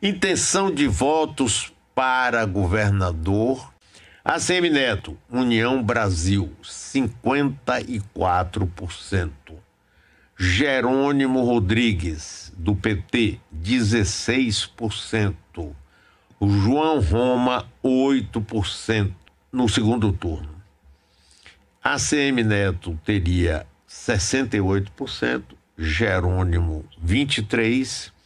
Intenção de votos para governador. ACM Neto, União Brasil, 54%. Jerônimo Rodrigues, do PT, 16%. João Roma, 8% no segundo turno. ACM Neto teria 68%, Jerônimo 23%,